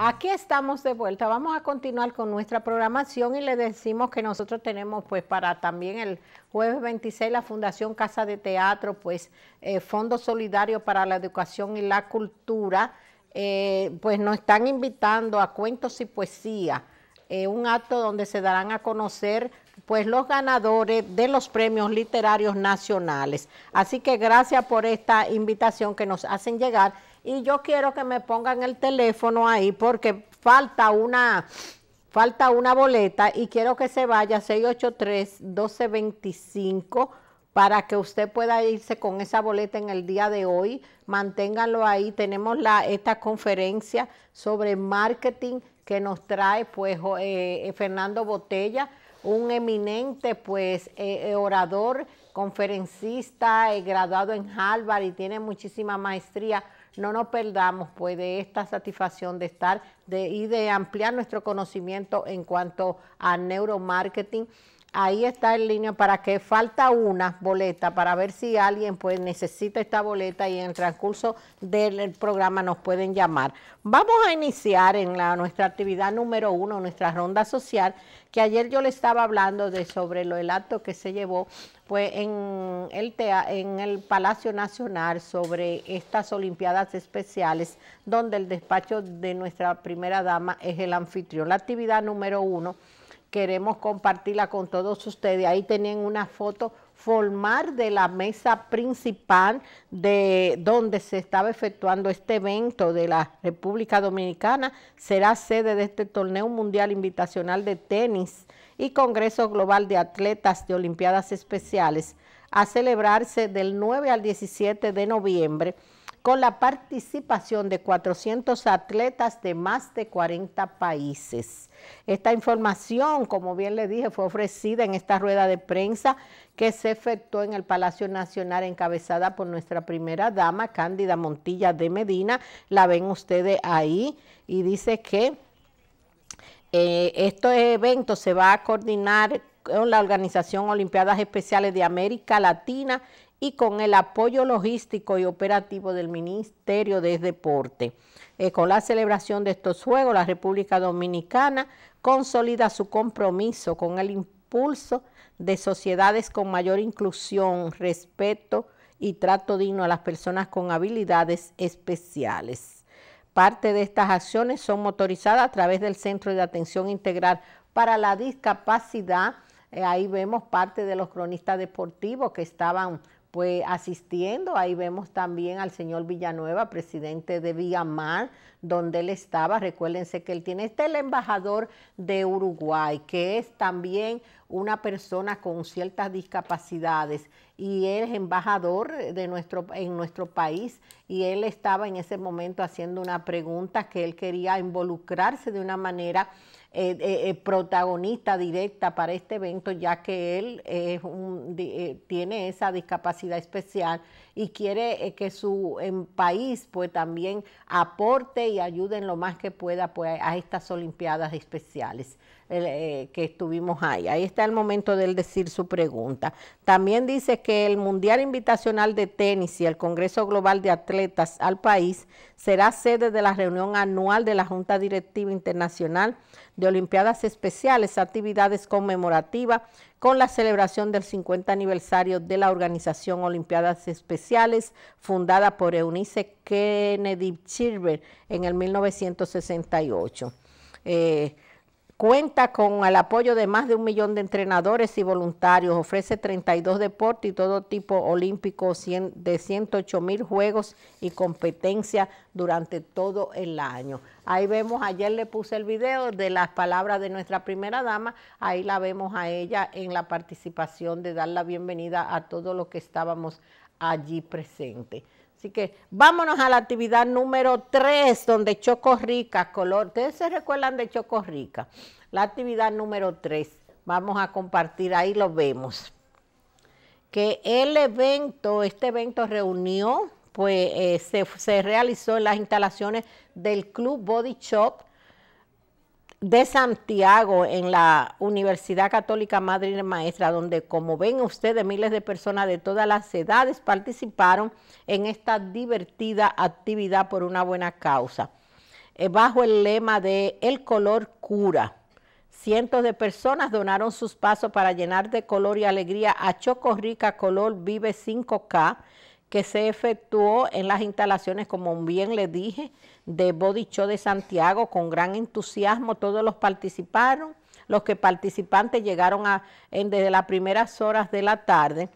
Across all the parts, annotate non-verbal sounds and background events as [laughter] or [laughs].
Aquí estamos de vuelta. Vamos a continuar con nuestra programación y le decimos que nosotros tenemos pues para también el jueves 26 la Fundación Casa de Teatro, pues eh, Fondo Solidario para la Educación y la Cultura, eh, pues nos están invitando a cuentos y poesía, eh, un acto donde se darán a conocer pues los ganadores de los premios literarios nacionales. Así que gracias por esta invitación que nos hacen llegar y yo quiero que me pongan el teléfono ahí porque falta una, falta una boleta y quiero que se vaya 683-1225 para que usted pueda irse con esa boleta en el día de hoy. Manténganlo ahí. Tenemos la, esta conferencia sobre marketing que nos trae pues eh, eh, Fernando Botella, un eminente pues eh, orador, conferencista, graduado en Harvard y tiene muchísima maestría no nos perdamos pues de esta satisfacción de estar de, y de ampliar nuestro conocimiento en cuanto a neuromarketing Ahí está el línea para que falta una boleta para ver si alguien pues necesita esta boleta y en el transcurso del programa nos pueden llamar. Vamos a iniciar en la, nuestra actividad número uno, nuestra ronda social, que ayer yo le estaba hablando de sobre lo, el acto que se llevó pues en el, en el Palacio Nacional sobre estas Olimpiadas Especiales, donde el despacho de nuestra primera dama es el anfitrión. La actividad número uno queremos compartirla con todos ustedes. Ahí tienen una foto formar de la mesa principal de donde se estaba efectuando este evento de la República Dominicana. Será sede de este torneo mundial invitacional de tenis y Congreso Global de Atletas de Olimpiadas Especiales a celebrarse del 9 al 17 de noviembre con la participación de 400 atletas de más de 40 países. Esta información, como bien le dije, fue ofrecida en esta rueda de prensa que se efectuó en el Palacio Nacional encabezada por nuestra primera dama, Cándida Montilla de Medina. La ven ustedes ahí y dice que eh, este evento se va a coordinar con la Organización Olimpiadas Especiales de América Latina y con el apoyo logístico y operativo del Ministerio de Deporte. Eh, con la celebración de estos Juegos, la República Dominicana consolida su compromiso con el impulso de sociedades con mayor inclusión, respeto y trato digno a las personas con habilidades especiales. Parte de estas acciones son motorizadas a través del Centro de Atención Integral para la Discapacidad. Eh, ahí vemos parte de los cronistas deportivos que estaban pues asistiendo. Ahí vemos también al señor Villanueva, presidente de Villamar, donde él estaba. Recuérdense que él tiene, este el embajador de Uruguay, que es también una persona con ciertas discapacidades y él es embajador de nuestro, en nuestro país y él estaba en ese momento haciendo una pregunta que él quería involucrarse de una manera eh, eh, eh, protagonista directa para este evento, ya que él tiene esa discapacidad especial y quiere que su em, país pues también aporte y ayude en lo más que pueda pues, a estas Olimpiadas especiales. Eh, que estuvimos ahí. Ahí está el momento de él decir su pregunta. También dice que el Mundial Invitacional de Tenis y el Congreso Global de Atletas al país será sede de la reunión anual de la Junta Directiva Internacional de Olimpiadas Especiales, actividades conmemorativas con la celebración del 50 aniversario de la organización Olimpiadas Especiales, fundada por Eunice Kennedy Chilber en el 1968. Eh, Cuenta con el apoyo de más de un millón de entrenadores y voluntarios. Ofrece 32 deportes y todo tipo olímpico de 108 mil juegos y competencias durante todo el año. Ahí vemos, ayer le puse el video de las palabras de nuestra primera dama. Ahí la vemos a ella en la participación de dar la bienvenida a todos los que estábamos allí presentes. Así que vámonos a la actividad número 3, donde Rica color. Ustedes se recuerdan de Rica. La actividad número 3. Vamos a compartir, ahí lo vemos. Que el evento, este evento reunió, pues eh, se, se realizó en las instalaciones del Club Body Shop de Santiago en la Universidad Católica Madre y Maestra, donde como ven ustedes, miles de personas de todas las edades participaron en esta divertida actividad por una buena causa. Eh, bajo el lema de El color cura, cientos de personas donaron sus pasos para llenar de color y alegría a Chocorrica Color Vive 5K, que se efectuó en las instalaciones, como bien le dije, de Body de Santiago, con gran entusiasmo, todos los participaron, los que participantes llegaron a, desde las primeras horas de la tarde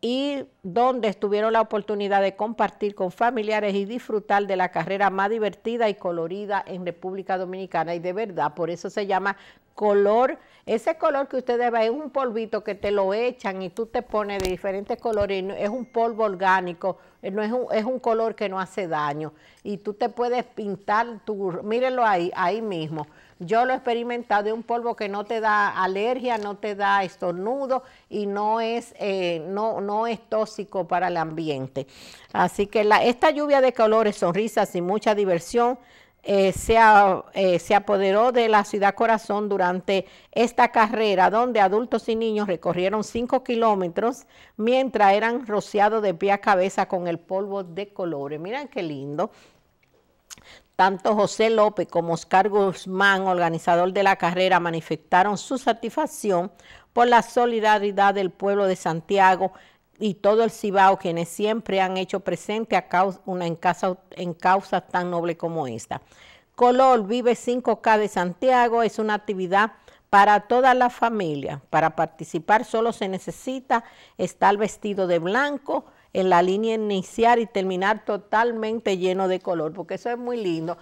y donde estuvieron la oportunidad de compartir con familiares y disfrutar de la carrera más divertida y colorida en República Dominicana. Y de verdad, por eso se llama Color ese color que ustedes ven es un polvito que te lo echan y tú te pones de diferentes colores. Es un polvo orgánico, eh, no es un, color que no hace daño. Y tú te puedes pintar, tu, mírenlo ahí, ahí mismo. Yo lo he experimentado, es un polvo que no te da alergia, no te da estornudo y no es, eh, no, no es tóxico para el ambiente. Así que la, esta lluvia de colores, sonrisas y mucha diversión eh, se, eh, se, apoderó de la ciudad Corazón durante esta carrera, donde adultos y niños recorrieron 5 kilómetros mientras eran rociados de pie a cabeza con el polvo de colores. Miren qué lindo. Tanto José López como Oscar Guzmán, organizador de la carrera, manifestaron su satisfacción por la solidaridad del pueblo de Santiago y todo el Cibao, quienes siempre han hecho presente a causa, una en, casa, en tan noble como esta. Color Vive 5K de Santiago es una actividad para toda la familia. Para participar solo se necesita estar vestido de blanco, en la línea iniciar y terminar totalmente lleno de color, porque eso es muy lindo.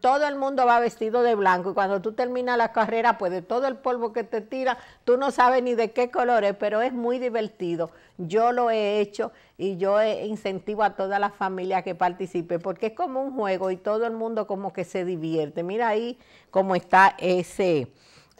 todo el mundo va vestido de blanco y cuando tú terminas la carrera, pues de todo el polvo que te tira, tú no sabes ni de qué color es, pero es muy divertido. Yo lo he hecho y yo he incentivo a toda la familia que participe, porque es como un juego y todo el mundo como que se divierte. Mira ahí cómo está ese,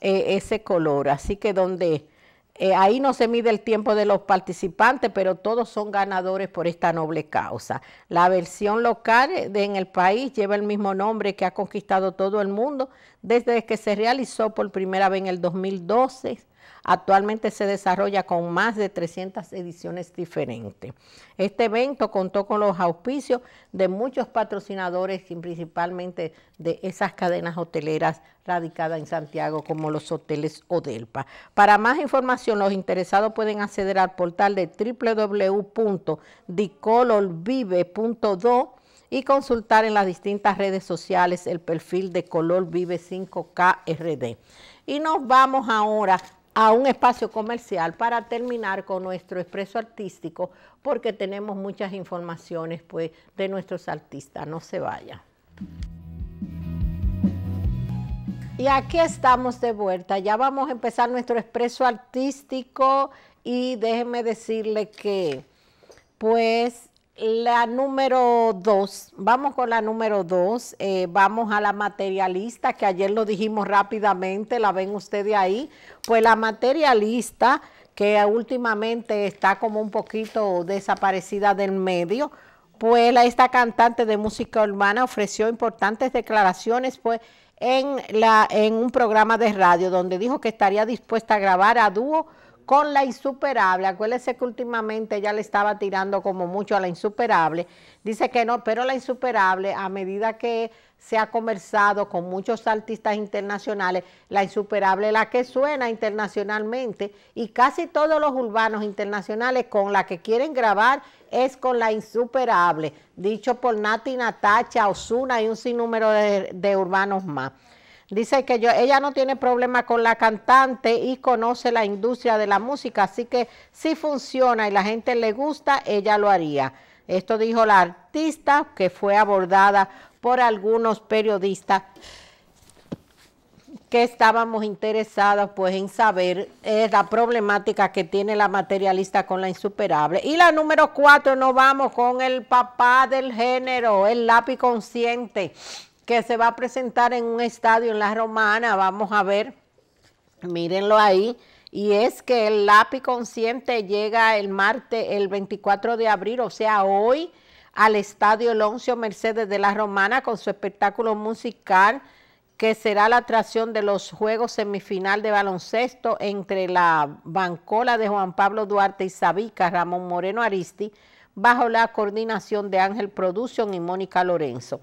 eh, ese color. Así que donde eh, ahí no se mide el tiempo de los participantes, pero todos son ganadores por esta noble causa. La versión local eh, de, en el país lleva el mismo nombre que ha conquistado todo el mundo desde que se realizó por primera vez en el 2012 Actualmente se desarrolla con más de 300 ediciones diferentes. Este evento contó con los auspicios de muchos patrocinadores, y principalmente de esas cadenas hoteleras radicadas en Santiago como los hoteles Odelpa. Para más información, los interesados pueden acceder al portal de www.dicolorvive.do y consultar en las distintas redes sociales el perfil de Color Vive 5KRD. Y nos vamos ahora a un espacio comercial para terminar con nuestro expreso artístico porque tenemos muchas informaciones pues de nuestros artistas. No se vaya Y aquí estamos de vuelta. Ya vamos a empezar nuestro expreso artístico y déjenme decirle que pues la número dos, vamos con la número dos, eh, vamos a la materialista, que ayer lo dijimos rápidamente, la ven ustedes ahí, pues la materialista que últimamente está como un poquito desaparecida del medio, pues esta cantante de música urbana ofreció importantes declaraciones pues, en, la, en un programa de radio donde dijo que estaría dispuesta a grabar a dúo con la insuperable. Acuérdese que últimamente ya le estaba tirando como mucho a la insuperable. Dice que no, pero la insuperable, a medida que se ha conversado con muchos artistas internacionales, la insuperable, la que suena internacionalmente, y casi todos los urbanos internacionales con la que quieren grabar es con la insuperable, dicho por Nati Natacha, Osuna y un sinnúmero de, de urbanos más. Dice que ella no tiene problema con la cantante y conoce la industria de la música, así que si funciona y la gente le gusta, ella lo haría. Esto dijo la artista que fue abordada por algunos periodistas que estábamos interesados pues en saber eh, la problemática que tiene la materialista con la insuperable. Y la número cuatro, nos vamos con el papá del género, el lápiz consciente que se va a presentar en un estadio en La Romana, vamos a ver, mírenlo ahí. Y es que el lápiz consciente llega el martes, el 24 de abril, o sea, hoy, al Estadio Loncio Mercedes de La Romana con su espectáculo musical, que será la atracción de los juegos semifinal de baloncesto entre la Bancola de Juan Pablo Duarte y Sabica, Ramón Moreno Aristi, bajo la coordinación de Ángel Producción y Mónica Lorenzo.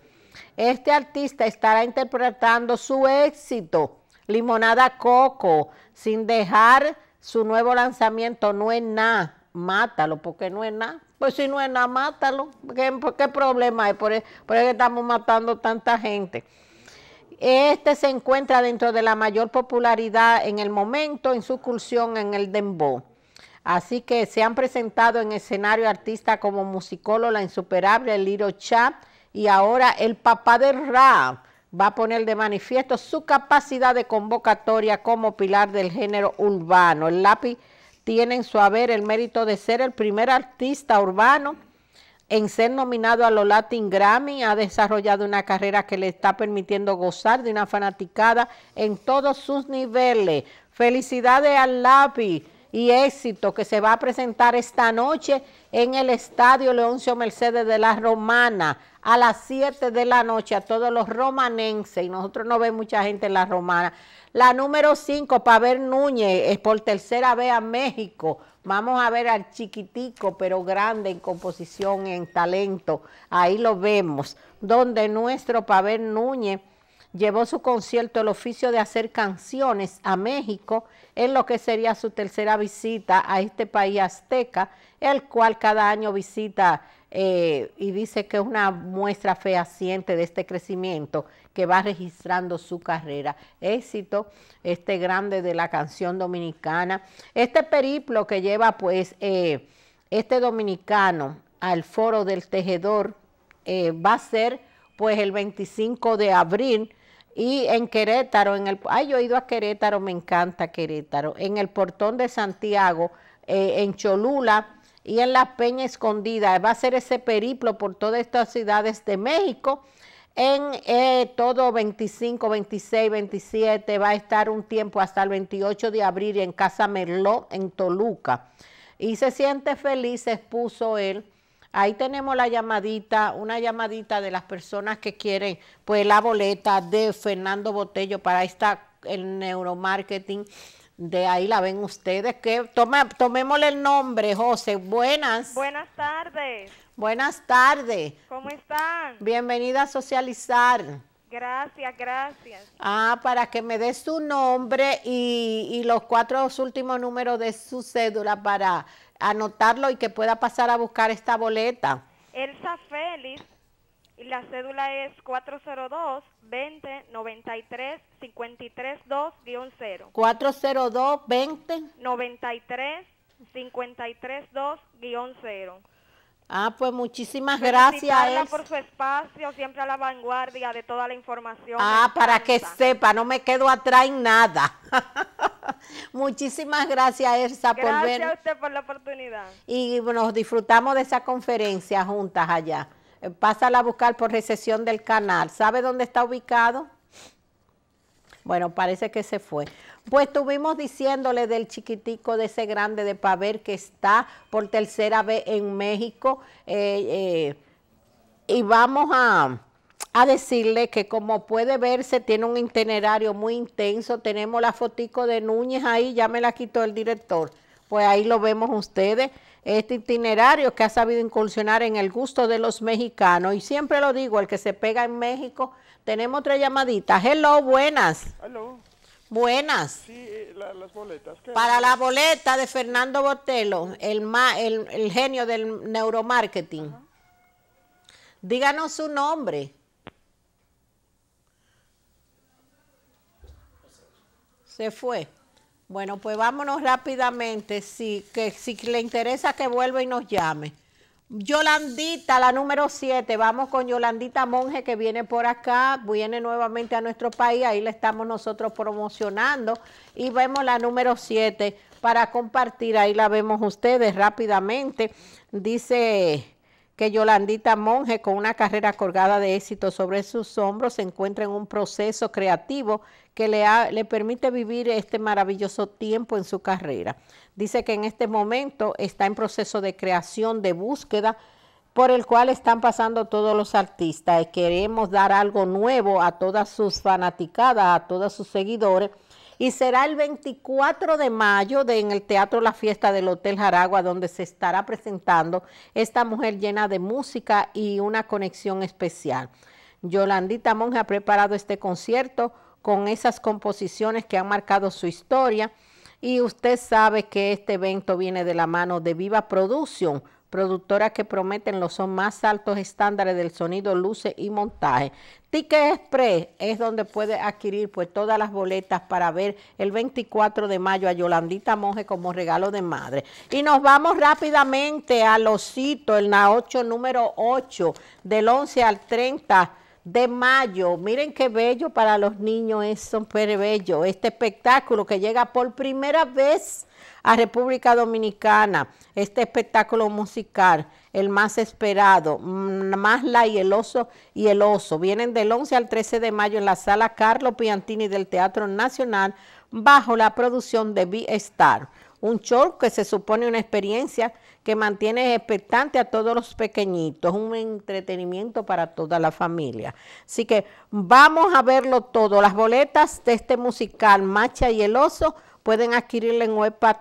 Este artista estará interpretando su éxito, Limonada Coco, sin dejar su nuevo lanzamiento, No es nada, mátalo, porque no es nada. Pues si no es nada, mátalo. ¿Qué, problema hay? Por, e, por eso estamos matando tanta gente. Este se encuentra dentro de la mayor popularidad en el momento en su cursión en el dembow. Así que se han presentado en escenario artistas como Musicólogo, La Insuperable, Liro Chap, y ahora el papá de Ra va a poner de manifiesto su capacidad de convocatoria como pilar del género urbano. El lápiz tiene en su haber el mérito de ser el primer artista urbano en ser nominado a los Latin Grammy, ha desarrollado una carrera que le está permitiendo gozar de una fanaticada en todos sus niveles. Felicidades al lápiz y éxito que se va a presentar esta noche en el Estadio Leoncio Mercedes de la Romana a las 7 de la noche a todos los romanenses y nosotros no vemos mucha gente en la Romana. La número 5, Pavel Núñez, es por tercera vez a México. Vamos a ver al chiquitico, pero grande en composición, en talento. Ahí lo vemos, donde nuestro Pavel Núñez llevó su concierto El oficio de hacer canciones a México en lo que sería su tercera visita a este país azteca, el cual cada año visita eh, y dice que es una muestra fehaciente de este crecimiento que va registrando su carrera. Éxito, este grande de la canción dominicana. Este periplo que lleva pues eh, este dominicano al foro del tejedor eh, va a ser pues el 25 de abril y en Querétaro, en el, ay, yo he ido a Querétaro, me encanta Querétaro. En el portón de Santiago, eh, en Cholula y en La Peña Escondida. Va a ser ese periplo por todas estas ciudades de México. En eh, todo 25, 26, 27 va a estar un tiempo hasta el 28 de abril en Casa Merlot, en Toluca. Y se siente feliz, expuso él Ahí tenemos la llamadita, una llamadita de las personas que quieren pues la boleta de Fernando Botello para esta el neuromarketing. De ahí la ven ustedes. Que tomémosle el nombre, José. Buenas. Buenas tardes. Buenas tardes. ¿Cómo están? Bienvenida a socializar. Gracias, gracias. Ah, para que me dé su nombre y los cuatro últimos números de su cédula para anotarlo y que pueda pasar a buscar esta boleta. Elsa Félix, la cédula es 402 20 93 53 0 402 20 93 53 0 Ah, pues muchísimas gracias. Elsa. por su espacio, siempre a la vanguardia de toda la información. Ah, para que sepa, no me quedo atrás en nada. [laughs] muchísimas gracias, Elsa, por ver. Gracias a usted por la oportunidad. Y nos disfrutamos de esa conferencia juntas allá. Eh, pásala a buscar por recesión del canal. ¿Sabe dónde está ubicado? Bueno, parece que se fue. Pues estuvimos diciéndole del chiquitico de ese grande de Paver que está por tercera vez en México. Eh, eh, y vamos a, a decirle que como puede verse, tiene un itinerario muy intenso. Tenemos la fotico de Núñez ahí, ya me la quitó el director. Pues ahí lo vemos ustedes este itinerario que ha sabido incursionar en el gusto de los mexicanos. Y siempre lo digo, el que se pega en México, tenemos tres llamaditas. Hello, buenas. Hello. Buenas. Sí, eh, las boletas. Para la boleta de Fernando Botelo, el, el, genio del neuromarketing. Díganos su nombre. Se fue. Bueno, pues vámonos rápidamente, si, que, le interesa que vuelva y nos llame. Yolandita, la número 7, vamos con Yolandita Monje que viene por acá, viene nuevamente a nuestro país, ahí le estamos nosotros promocionando y vemos la número 7 para compartir, ahí la vemos ustedes rápidamente. Dice, que Yolandita Monge, con una carrera colgada de éxito sobre sus hombros, se encuentra en un proceso creativo que le, le permite vivir este maravilloso tiempo en su carrera. Dice que en este momento está en proceso de creación, de búsqueda, por el cual están pasando todos los artistas. Queremos dar algo nuevo a todas sus fanaticadas, a todos sus seguidores y será el 24 de mayo en el Teatro La Fiesta del Hotel Jaragua, donde se estará presentando esta mujer llena de música y una conexión especial. Yolandita Monge ha preparado este concierto con esas composiciones que han marcado su historia y usted sabe que este evento viene de la mano de Viva Producción productoras que prometen los son más altos estándares del sonido, luces y montaje. Ticket Express es donde puede adquirir pues todas las boletas para ver el 24 de mayo a Yolandita Monge como regalo de madre. Y nos vamos rápidamente al osito, el NA8 número 8 del 11 al 30 de mayo. Miren qué bello para los niños es Son Bello. Este espectáculo que llega por primera vez a República Dominicana. Este espectáculo musical, el más esperado, mm, la y el Oso y el Oso. Vienen del 11 al 13 de mayo en la sala Carlo Piantini del Teatro Nacional bajo la producción de b Star. Un show que se supone una experiencia que mantiene expectante a todos los pequeñitos, un entretenimiento para toda la familia. Así que vamos a verlo todo. Las boletas de este musical Macha y el Oso pueden adquirirla en UEPA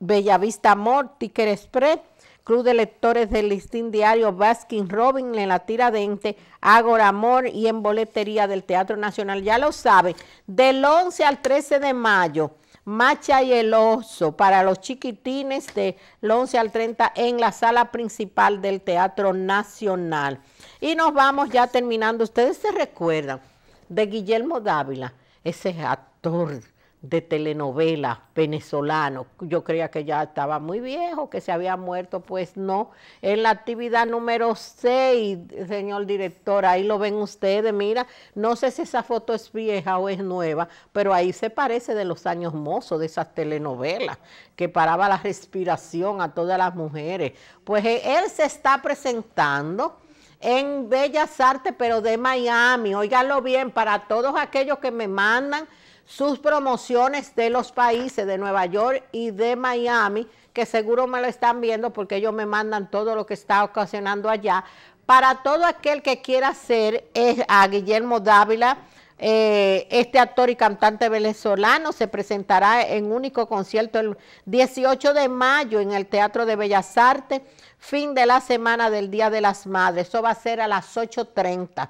Bellavista Amor, Ticker Express, Club de Lectores del Listín Diario Baskin Robin, en la Tiradente, agora Amor y en boletería del Teatro Nacional. Ya lo saben, del 11 al 13 de mayo Macha y el Oso para los chiquitines del 11 al 30 en la sala principal del Teatro Nacional. Y nos vamos ya terminando. Ustedes se recuerdan de Guillermo Dávila, ese actor de telenovela venezolano Yo creía que ya estaba muy viejo, que se había muerto, pues no. En la actividad número 6, señor director, ahí lo ven ustedes, mira, no sé si esa foto es vieja o es nueva, pero ahí se parece de los años mozos, de esas telenovelas, que paraba la respiración a todas las mujeres. Pues eh, él se está presentando en Bellas Artes, pero de Miami. Óigalo bien, para todos aquellos que me mandan sus promociones de los países de Nueva York y de Miami, que seguro me lo están viendo porque ellos me mandan todo lo que está ocasionando allá. Para todo aquel que quiera ser es a Guillermo Dávila, eh, este actor y cantante venezolano se presentará en único concierto el 18 de mayo en el Teatro de Bellas Artes, fin de la semana del Día de las Madres. Eso va a ser a las 8.30.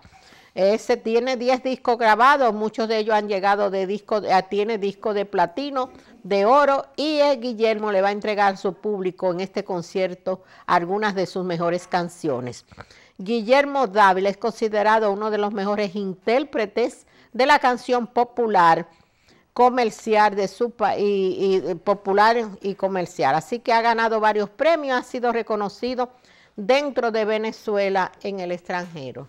Ese tiene 10 discos grabados, muchos de ellos han llegado de disco, ah, tiene disco de platino, de oro, y Guillermo le va a entregar a su público en este concierto algunas de sus mejores canciones. Guillermo Dávila es considerado uno de los mejores intérpretes de la canción popular comercial de su país y eh, popular y comercial. Así que ha ganado varios premios, ha sido reconocido dentro de Venezuela en el extranjero.